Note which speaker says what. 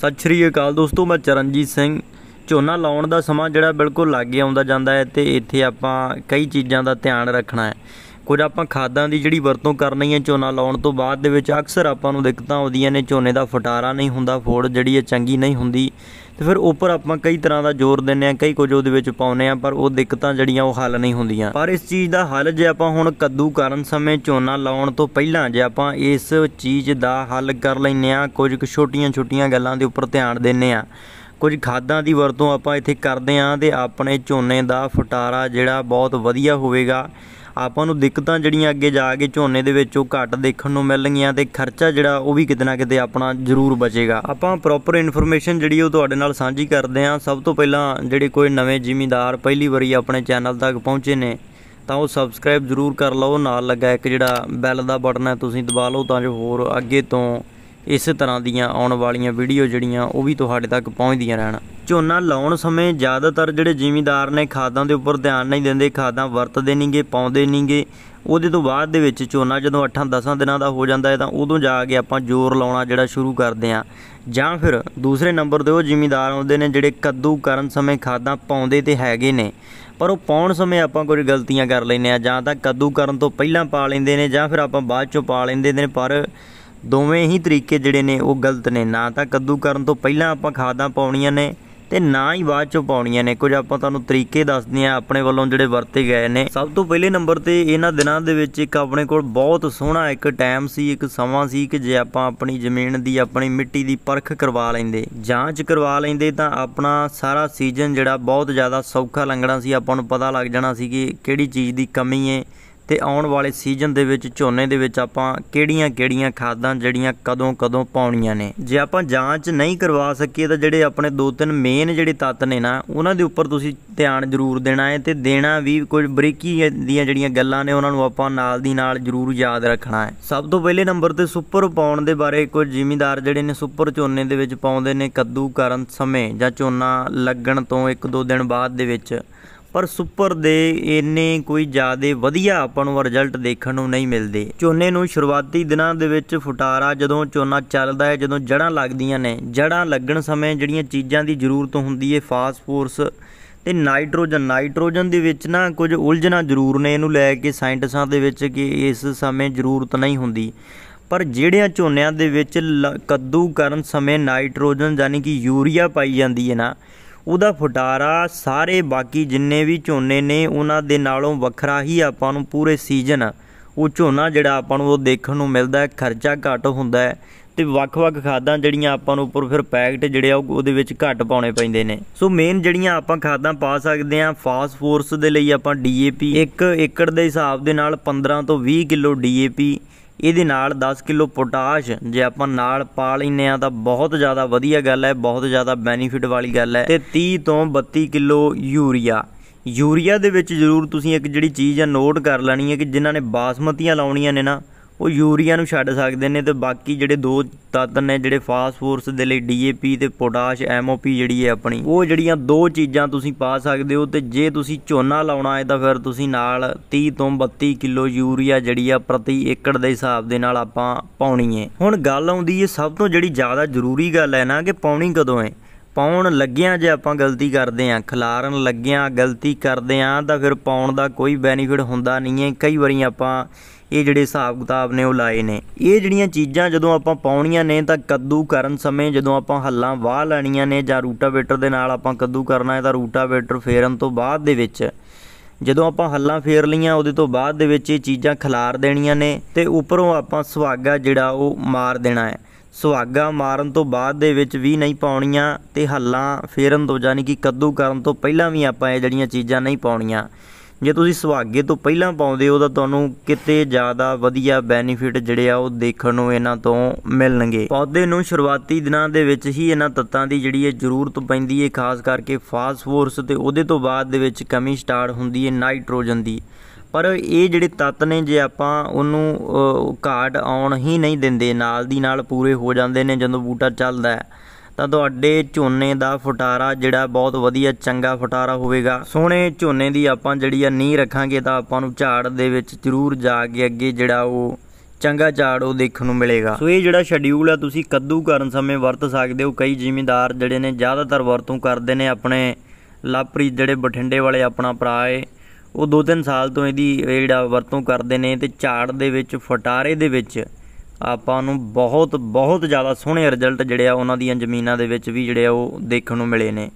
Speaker 1: ਸਤਿ ਸ਼੍ਰੀ ਅਕਾਲ ਦੋਸਤੋ ਮੈਂ ਚਰਨਜੀਤ ਸਿੰਘ ਝੋਨਾ ਲਾਉਣ ਦਾ ਸਮਾਂ ਜਿਹੜਾ ਬਿਲਕੁਲ ਲਾਗੇ ਆਉਂਦਾ ਜਾਂਦਾ ਹੈ ਤੇ ਇੱਥੇ ਆਪਾਂ ਕਈ ਚੀਜ਼ਾਂ ਦਾ ਧਿਆਨ ਰੱਖਣਾ ਹੈ ਕੁਝ ਆਪਾਂ ਖਾਦਾਂ ਦੀ ਜਿਹੜੀ ਵਰਤੋਂ ਕਰਨੀ ਹੈ ਝੋਨਾ ਲਾਉਣ ਤੋਂ ਬਾਅਦ ਦੇ ਵਿੱਚ ਅਕਸਰ ਆਪਾਂ ਨੂੰ ਦਿੱਕਤਾਂ ਆਉਂਦੀਆਂ ਨੇ ਝੋਨੇ ਦਾ ਫਟਾਰਾ ਨਹੀਂ ਹੁੰਦਾ ਫੋੜ ਜਿਹੜੀ ਹੈ ਚੰਗੀ ਨਹੀਂ ਹੁੰਦੀ ਤੇ ਫਿਰ ਉੱਪਰ ਆਪਾਂ ਕਈ ਤਰ੍ਹਾਂ ਦਾ ਜ਼ੋਰ ਦਿੰਨੇ ਆ ਕਈ ਕੁਝ ਉਹਦੇ ਵਿੱਚ ਪਾਉਨੇ ਆ ਪਰ ਉਹ ਦਿੱਕਤਾਂ ਜਿਹੜੀਆਂ ਉਹ ਹੱਲ ਨਹੀਂ ਹੁੰਦੀਆਂ ਪਰ ਇਸ ਚੀਜ਼ ਦਾ ਹੱਲ ਜੇ ਆਪਾਂ ਹੁਣ ਕੱਦੂ ਕਰਨ ਸਮੇਂ ਝੋਨਾ ਲਾਉਣ ਤੋਂ ਪਹਿਲਾਂ ਜੇ ਆਪਾਂ ਇਸ ਚੀਜ਼ ਦਾ ਹੱਲ ਕਰ ਲੈਨੇ ਆ ਕੁਝ ਕੁ ਛੋਟੀਆਂ-ਛੋਟੀਆਂ ਗੱਲਾਂ ਦੇ ਉੱਪਰ ਧਿਆਨ ਦਿੰਨੇ ਆ ਕੁਝ ਖਾਦਾਂ ਦੀ ਵਰਤੋਂ ਆਪਾਂ ਇੱਥੇ ਕਰਦੇ ਆਂ ਤੇ ਆਪਣੇ ਝੋਨੇ ਦਾ ਫਟਾਰਾ ਜਿਹੜਾ ਬਹੁਤ ਵਧੀਆ ਹੋਵੇਗਾ ਆਪਾਂ ਨੂੰ ਦਿੱਕਤਾਂ ਜਿਹੜੀਆਂ ਅੱਗੇ ਜਾ ਕੇ ਝੋਨੇ ਦੇ ਵਿੱਚ ਉਹ ਘੱਟ ਦੇਖਣ ਨੂੰ ਮਿਲਣਗੀਆਂ ਤੇ ਖਰਚਾ ਜਿਹੜਾ ਉਹ ਵੀ ਕਿਤੇ ਨਾ ਕਿਤੇ ਆਪਣਾ ਜ਼ਰੂਰ ਬਚੇਗਾ ਆਪਾਂ ਪ੍ਰੋਪਰ ਇਨਫੋਰਮੇਸ਼ਨ ਜਿਹੜੀ ਉਹ ਤੁਹਾਡੇ ਨਾਲ ਸਾਂਝੀ ਕਰਦੇ ਹਾਂ ਸਭ ਤੋਂ ਪਹਿਲਾਂ ਜਿਹੜੇ ਕੋਈ ਨਵੇਂ ਜ਼ਿਮੀਂਦਾਰ ਪਹਿਲੀ ਵਾਰੀ ਆਪਣੇ ਚੈਨਲ ਤੱਕ ਪਹੁੰਚੇ ਨੇ ਤਾਂ ਉਹ ਸਬਸਕ੍ਰਾਈਬ ਜ਼ਰੂਰ ਕਰ ਲਓ ਨਾਲ ਲੱਗਾ ਇੱਕ ਜਿਹੜਾ ਬੈਲ ਦਾ ਬਟਨ ਹੈ ਤੁਸੀਂ ਦਬਾ ਲਓ ਤਾਂ ਜੋ ਹੋਰ ਅੱਗੇ ਤੋਂ ਇਸੇ ਤਰ੍ਹਾਂ ਦੀਆਂ ਆਉਣ ਵਾਲੀਆਂ ਵੀਡੀਓ ਜਿਹੜੀਆਂ ਉਹ ਵੀ ਤੁਹਾਡੇ ਤੱਕ ਪਹੁੰਚਦੀਆਂ ਰਹਿਣ ਝੋਨਾ ਲਾਉਣ ਸਮੇਂ ਜ਼ਿਆਦਾਤਰ ਜਿਹੜੇ ਜ਼ਿਮੀਂਦਾਰ ਨੇ ਖਾਦਾਂ ਦੇ ਉੱਪਰ ਧਿਆਨ ਨਹੀਂ ਦਿੰਦੇ ਖਾਦਾਂ ਵਰਤਦੇ ਨਹੀਂਗੇ ਪਾਉਂਦੇ ਨਹੀਂਗੇ ਉਹਦੇ ਤੋਂ ਬਾਅਦ ਦੇ ਵਿੱਚ ਝੋਨਾ ਜਦੋਂ 8-10 ਦਿਨਾਂ ਦਾ ਹੋ ਜਾਂਦਾ ਹੈ ਤਾਂ ਉਦੋਂ ਜਾ ਕੇ ਆਪਾਂ ਜ਼ੋਰ ਲਾਉਣਾ ਜਿਹੜਾ ਸ਼ੁਰੂ ਕਰਦੇ ਆ ਜਾਂ ਫਿਰ ਦੂਸਰੇ ਨੰਬਰ ਤੇ ਉਹ ਜ਼ਿਮੀਂਦਾਰ ਆਉਂਦੇ ਨੇ ਜਿਹੜੇ ਕੱਦੂ ਕਰਨ ਸਮੇਂ ਖਾਦਾਂ ਪਾਉਂਦੇ ਤੇ ਹੈਗੇ ਨੇ ਪਰ ਉਹ ਪਾਉਣ ਸਮੇਂ ਆਪਾਂ ਕੁਝ ਗਲਤੀਆਂ ਕਰ ਲੈਨੇ ਆ ਜਾਂ ਤਾਂ ਕੱਦੂ ਕਰਨ ਤੋਂ ਪਹਿਲਾਂ ਪਾ ਲੈਂਦੇ ਨੇ ਜਾਂ ਫਿਰ ਆਪਾਂ ਬਾਅਦ ਚੋਂ ਪਾ ਲੈਂਦੇ ਨੇ ਪਰ ਦੋਵੇਂ ਹੀ ਤਰੀਕੇ ਜਿਹੜੇ ਨੇ ਉਹ ਗਲਤ ਨੇ ਨਾ ਤਾਂ ਕੱਦੂ ਕਰਨ ਤੋਂ ਪਹਿਲਾਂ ਆਪਾਂ ਖਾਦਾਂ ਪਾਉਣੀਆਂ ਨੇ ਤੇ ਨਾ ਹੀ ਬਾਅਦ ਚੋਂ ਪਾਉਣੀਆਂ ਨੇ ਕੁਝ ਆਪਾਂ ਤੁਹਾਨੂੰ ਤਰੀਕੇ ਦੱਸਦੇ ਆ ਆਪਣੇ ਵੱਲੋਂ ਜਿਹੜੇ ਵਰਤੇ ਗਏ ਨੇ ਸਭ ਤੋਂ ਪਹਿਲੇ ਨੰਬਰ ਤੇ ਇਹਨਾਂ ਦਿਨਾਂ ਦੇ ਵਿੱਚ ਇੱਕ ਆਪਣੇ ਕੋਲ ਬਹੁਤ ਸੋਹਣਾ ਇੱਕ ਟਾਈਮ ਸੀ ਇੱਕ ਸਮਾਂ ਸੀ ਕਿ ਜੇ ਆਪਾਂ ਆਪਣੀ ਜ਼ਮੀਨ ਦੀ ਆਪਣੀ ਮਿੱਟੀ ਦੀ ਪਰਖ ਕਰਵਾ ਲੈਂਦੇ ਜਾਂਚ ਕਰਵਾ ਲੈਂਦੇ ਤਾਂ ਆਪਣਾ ਸਾਰਾ ਸੀਜ਼ਨ ਜਿਹੜਾ ਬਹੁਤ ਜ਼ਿਆਦਾ ਸੌਖਾ ਲੰਘਣਾ ਸੀ ਆਪਾਂ ਨੂੰ ਪਤਾ ਲੱਗ ਜਾਣਾ ਸੀ ਕਿ ਕਿਹੜੀ ਚੀਜ਼ ਦੀ ਕਮੀ ਹੈ ਤੇ ਆਉਣ ਵਾਲੇ ਸੀਜ਼ਨ ਦੇ ਵਿੱਚ ਝੋਨੇ ਦੇ ਵਿੱਚ ਆਪਾਂ ਕਿਹੜੀਆਂ-ਕਿਹੜੀਆਂ ਖਾਦਾਂ ਜਿਹੜੀਆਂ ਕਦੋਂ-ਕਦੋਂ ਪਾਉਣੀਆਂ ਨੇ ਜੇ ਆਪਾਂ ਜਾਂਚ ਨਹੀਂ ਕਰਵਾ ਸਕੀਏ ਤਾਂ ਜਿਹੜੇ ਆਪਣੇ ਦੋ ਤਿੰਨ ਮੇਨ ਜਿਹੜੇ ਤੱਤ ਨੇ ਨਾ ਉਹਨਾਂ ਦੇ ਉੱਪਰ ਤੁਸੀਂ ਧਿਆਨ ਜ਼ਰੂਰ ਦੇਣਾ ਹੈ ਤੇ ਦੇਣਾ ਵੀ ਕੋਈ ਬਰੀਕੀ ਦੀਆਂ ਜਿਹੜੀਆਂ ਗੱਲਾਂ ਨੇ ਉਹਨਾਂ ਨੂੰ ਆਪਾਂ ਨਾਲ ਦੀ ਨਾਲ ਜ਼ਰੂਰ ਯਾਦ ਰੱਖਣਾ ਹੈ ਸਭ ਤੋਂ ਪਹਿਲੇ ਨੰਬਰ ਤੇ ਸੁਪਰ ਪਾਉਣ ਦੇ ਬਾਰੇ ਕੁਝ ਜ਼ਿਮੀਂਦਾਰ ਜਿਹੜੇ ਨੇ ਸੁਪਰ ਝੋਨੇ ਦੇ ਵਿੱਚ ਪਾਉਂਦੇ ਨੇ ਕੱਦੂ ਕਰਨ ਸਮੇਂ ਜਾਂ ਝੋਨਾ ਲੱਗਣ ਤੋਂ 1-2 ਦਿਨ ਬਾਅਦ ਦੇ ਵਿੱਚ ਪਰ ਸੁਪਰ ਦੇ ਇੰਨੇ ਕੋਈ ਜ਼ਿਆਦਾ ਵਧੀਆ ਆਪਾਂ ਨੂੰ ਰਿਜ਼ਲਟ ਦੇਖਣ ਨੂੰ ਨਹੀਂ ਮਿਲਦੇ ਝੋਨੇ ਨੂੰ ਸ਼ੁਰੂਆਤੀ ਦਿਨਾਂ ਦੇ ਵਿੱਚ ਫੁਟਾਰਾ ਜਦੋਂ ਝੋਨਾ ਚੱਲਦਾ ਹੈ ਜਦੋਂ ਜੜਾਂ ਲੱਗਦੀਆਂ ਨੇ ਜੜਾਂ ਲੱਗਣ ਸਮੇਂ ਜਿਹੜੀਆਂ ਚੀਜ਼ਾਂ ਦੀ ਜ਼ਰੂਰਤ ਹੁੰਦੀ ਹੈ ਫਾਸਫੋਰਸ ਤੇ ਨਾਈਟ੍ਰੋਜਨ ਨਾਈਟ੍ਰੋਜਨ ਦੇ ਵਿੱਚ ਨਾ ਕੁਝ ਉਲਝਣਾ ਜ਼ਰੂਰ ਨੇ ਇਹਨੂੰ ਲੈ ਕੇ ਸਾਇੰਟਿਸਟਾਂ ਦੇ ਵਿੱਚ ਕਿ ਇਸ ਸਮੇਂ ਜ਼ਰੂਰਤ ਨਹੀਂ ਹੁੰਦੀ ਪਰ ਜਿਹੜਿਆਂ ਝੋਨਿਆਂ ਦੇ ਵਿੱਚ ਕੱਦੂ ਕਰਨ ਸਮੇਂ ਨਾਈਟ੍ਰੋਜਨ ਯਾਨੀ ਕਿ ਯੂਰੀਆ ਪਾਈ ਜਾਂਦੀ ਹੈ ਨਾ ਉਹਦਾ ਫੁਟਾਰਾ ਸਾਰੇ ਬਾਕੀ ਜਿੰਨੇ ਵੀ ਝੋਨੇ ਨੇ ਉਹਨਾਂ ਦੇ ਨਾਲੋਂ ਵੱਖਰਾ ਹੀ ਆਪਾਂ ਨੂੰ ਪੂਰੇ ਸੀਜ਼ਨ ਉਹ ਝੋਨਾ ਜਿਹੜਾ ਆਪਾਂ ਨੂੰ ਉਹ ਦੇਖਣ ਨੂੰ ਮਿਲਦਾ ਹੈ ਖਰਚਾ ਘੱਟ ਹੁੰਦਾ ਹੈ ਤੇ ਵੱਖ-ਵੱਖ ਖਾਦਾਂ ਜਿਹੜੀਆਂ ਆਪਾਂ ਨੂੰ ਉੱਪਰ ਫਿਰ ਪੈਕਟ ਜਿਹੜੇ ਆ ਉਹਦੇ ਵਿੱਚ ਘੱਟ ਪਾਉਣੇ ਪੈਂਦੇ ਨੇ ਸੋ ਮੇਨ ਜਿਹੜੀਆਂ ਆਪਾਂ ਖਾਦਾਂ ਪਾ ਸਕਦੇ ਆ ਫਾਸਫੋਰਸ ਦੇ ਲਈ ਆਪਾਂ ਡੀਏਪੀ 1 ਏਕੜ ਦੇ ਹਿਸਾਬ ਦੇ ਨਾਲ 15 ਤੋਂ 20 ਕਿਲੋ ਡੀਏਪੀ ਇਹਦੇ ਨਾਲ 10 ਕਿਲੋ ਪੋਟਾਸ਼ ਜੇ ਆਪਾਂ ਨਾਲ ਪਾ ਲੈਨੇ ਆ ਤਾਂ ਬਹੁਤ ਜ਼ਿਆਦਾ ਵਧੀਆ ਗੱਲ ਹੈ ਬਹੁਤ ਜ਼ਿਆਦਾ ਬੈਨੀਫਿਟ ਵਾਲੀ ਗੱਲ ਹੈ ਤੇ 30 ਤੋਂ 32 ਕਿਲੋ ਯੂਰੀਆ ਯੂਰੀਆ ਦੇ ਵਿੱਚ ਜ਼ਰੂਰ ਤੁਸੀਂ ਇੱਕ ਜਿਹੜੀ ਚੀਜ਼ ਆ ਨੋਟ ਕਰ ਲੈਣੀ ਹੈ ਕਿ ਜਿਨ੍ਹਾਂ ਨੇ ਬਾਸਮਤੀਆਂ ਲਾਉਣੀਆਂ ਨੇ ਨਾ ਉਹ ਯੂਰੀਆ ਨੂੰ ਛੱਡ ਸਕਦੇ ਨੇ ਤੇ ਬਾਕੀ ਜਿਹੜੇ ਦੋ ਤੱਤ ਨੇ ਜਿਹੜੇ ਫਾਸਫੋਰਸ ਦੇ ਲਈ ਡੀਏਪੀ ਤੇ ਪੋਟਾਸ਼ ਐਮਓਪੀ ਜਿਹੜੀ ਹੈ ਆਪਣੀ ਉਹ ਜਿਹੜੀਆਂ ਦੋ ਚੀਜ਼ਾਂ ਤੁਸੀਂ ਪਾ ਸਕਦੇ ਹੋ ਤੇ ਜੇ ਤੁਸੀਂ ਝੋਨਾ ਲਾਉਣਾ ਹੈ ਤਾਂ ਫਿਰ ਤੁਸੀਂ ਨਾਲ 30 ਤੋਂ 32 ਕਿਲੋ ਯੂਰੀਆ ਜਿਹੜੀ ਆ ਪ੍ਰਤੀ ਏਕੜ ਦੇ ਹਿਸਾਬ ਦੇ ਨਾਲ ਆਪਾਂ ਪਾਉਣੀ ਹੈ ਹੁਣ ਗੱਲ ਆਉਂਦੀ ਹੈ ਸਭ ਤੋਂ ਜਿਹੜੀ ਜ਼ਿਆਦਾ ਜ਼ਰੂਰੀ ਗੱਲ ਹੈ ਨਾ ਕਿ ਪਾਉਣੀ ਕਦੋਂ ਹੈ ਪਾਉਣ ਲੱਗਿਆਂ ਜੇ ਆਪਾਂ ਗਲਤੀ ਕਰਦੇ ਆਂ ਖਿਲਾਰਨ ਲੱਗਿਆਂ ਗਲਤੀ ਕਰਦੇ ਆਂ ਤਾਂ ਫਿਰ ਪਾਉਣ ਦਾ ਕੋਈ ਬੈਨੀਫਿਟ ਹੁੰਦਾ ਨਹੀਂ ਹੈ ਕਈ ਵਾਰੀ ਆਪਾਂ ਇਹ ਜਿਹੜੇ ਹਿਸਾਬ ਕਿਤਾਬ ਨੇ ਉਹ ਲਾਏ ਨੇ ਇਹ ਜਿਹੜੀਆਂ ਚੀਜ਼ਾਂ ਜਦੋਂ ਆਪਾਂ ਪਾਉਣੀਆਂ ਨੇ ਤਾਂ ਕੱਦੂ ਕਰਨ ਸਮੇਂ ਜਦੋਂ ਆਪਾਂ ਹੱਲਾਂ ਵਾਹ ਲੈਣੀਆਂ ਨੇ ਜਾਂ ਰੂਟਾਵੇਟਰ ਦੇ ਨਾਲ ਆਪਾਂ ਕੱਦੂ ਕਰਨਾ ਹੈ ਤਾਂ ਰੂਟਾਵੇਟਰ ਫੇਰਨ ਤੋਂ ਬਾਅਦ ਦੇ ਵਿੱਚ ਜਦੋਂ ਆਪਾਂ ਹੱਲਾਂ ਫੇਰ ਲੀਆਂ ਉਹਦੇ ਤੋਂ ਬਾਅਦ ਦੇ ਵਿੱਚ ਇਹ ਚੀਜ਼ਾਂ ਖਿਲਾਰ ਦੇਣੀਆਂ ਨੇ ਤੇ ਉੱਪਰੋਂ ਆਪਾਂ ਸੁਹਾਗਾ ਜਿਹੜਾ ਉਹ ਮਾਰ ਦੇਣਾ ਹੈ ਸੁਹਾਗਾ ਮਾਰਨ ਤੋਂ ਬਾਅਦ ਦੇ ਵਿੱਚ ਵੀ ਨਹੀਂ ਪਾਉਣੀਆਂ ਤੇ ਹੱਲਾਂ ਫੇਰਨ ਤੋਂ ਯਾਨੀ ਕਿ ਕੱਦੂ ਕਰਨ ਤੋਂ ਪਹਿਲਾਂ ਵੀ ਆਪਾਂ ਇਹ ਜਿਹੜੀਆਂ ਚੀਜ਼ਾਂ ਨਹੀਂ ਪਾਉਣੀਆਂ ਜੇ ਤੁਸੀਂ ਸੁਹਾਗੇ ਤੋਂ ਪਹਿਲਾਂ ਪਾਉਂਦੇ ਹੋ ਤਾਂ ਤੁਹਾਨੂੰ ਕਿਤੇ ਜ਼ਿਆਦਾ ਵਧੀਆ ਬੈਨੀਫਿਟ ਜਿਹੜੇ ਆ ਉਹ ਦੇਖਣ ਨੂੰ ਇਹਨਾਂ ਤੋਂ ਮਿਲਣਗੇ ਪੌਦੇ ਨੂੰ ਸ਼ੁਰੂਆਤੀ ਦਿਨਾਂ ਦੇ ਵਿੱਚ ਹੀ ਇਹਨਾਂ ਤੱਤਾਂ ਦੀ ਜਿਹੜੀ ਹੈ ਜ਼ਰੂਰਤ ਪੈਂਦੀ ਹੈ ਖਾਸ ਕਰਕੇ ਫਾਸਫੋਰਸ ਤੇ ਉਹਦੇ ਤੋਂ ਬਾਅਦ ਦੇ ਵਿੱਚ ਕਮੀ ਸਟਾਰਟ ਹੁੰਦੀ ਹੈ ਨਾਈਟ੍ਰੋਜਨ ਦੀ ਪਰ ਇਹ ਜਿਹੜੇ ਤੱਤ ਨੇ ਜੇ ਆਪਾਂ ਉਹਨੂੰ ਘਾਟ ਆਉਣ ਹੀ ਨਹੀਂ ਦਿੰਦੇ ਨਾਲ ਦੀ ਨਾਲ ਪੂਰੇ ਹੋ ਜਾਂਦੇ ਨੇ ਜਦੋਂ ਬੂਟਾ ਚੱਲਦਾ ਹੈ ਤਾਂ ਤੁਹਾਡੇ ਝੋਨੇ ਦਾ ਫਟਾਰਾ ਜਿਹੜਾ ਬਹੁਤ ਵਧੀਆ ਚੰਗਾ ਫਟਾਰਾ ਹੋਵੇਗਾ ਸੋਹਣੇ ਝੋਨੇ ਦੀ ਆਪਾਂ ਜਿਹੜੀ ਆ ਨੀ ਰੱਖਾਂਗੇ ਤਾਂ ਆਪਾਂ ਨੂੰ ਝਾੜ ਦੇ ਵਿੱਚ ਜ਼ਰੂਰ ਜਾ ਕੇ ਅੱਗੇ ਜਿਹੜਾ ਉਹ ਚੰਗਾ ਝਾੜ ਉਹ ਦੇਖਣ ਨੂੰ ਮਿਲੇਗਾ ਸੋ ਇਹ ਜਿਹੜਾ ਸ਼ਡਿਊਲ ਆ ਤੁਸੀਂ ਕੱਦੂ ਕਰਨ ਸਮੇਂ ਵਰਤ ਸਕਦੇ ਹੋ ਕਈ ਜ਼ਿਮੀਂਦਾਰ ਜਿਹੜੇ ਨੇ ਜ਼ਿਆਦਾਤਰ ਵਰਤੋਂ ਕਰਦੇ ਨੇ ਆਪਣੇ ਲਾਪਰੀ ਜਿਹੜੇ ਬਠਿੰਡੇ ਵਾਲੇ ਆਪਣਾ ਭਰਾ ਏ ਉਹ 2-3 ਸਾਲ ਤੋਂ ਇਹਦੀ ਜਿਹੜਾ ਵਰਤੋਂ ਕਰਦੇ ਨੇ ਤੇ ਝਾੜ ਦੇ ਵਿੱਚ ਫਟਾਰੇ ਦੇ ਵਿੱਚ ਆਪਾਂ ਨੂੰ ਬਹੁਤ ਬਹੁਤ ਜ਼ਿਆਦਾ ਸੋਹਣੇ ਰਿਜ਼ਲਟ ਜਿਹੜੇ ਆ ਉਹਨਾਂ ਦੀਆਂ ਜ਼ਮੀਨਾਂ ਦੇ ਵਿੱਚ ਵੀ ਜਿਹੜੇ ਆ ਉਹ ਦੇਖਣ ਨੂੰ ਮਿਲੇ ਨੇ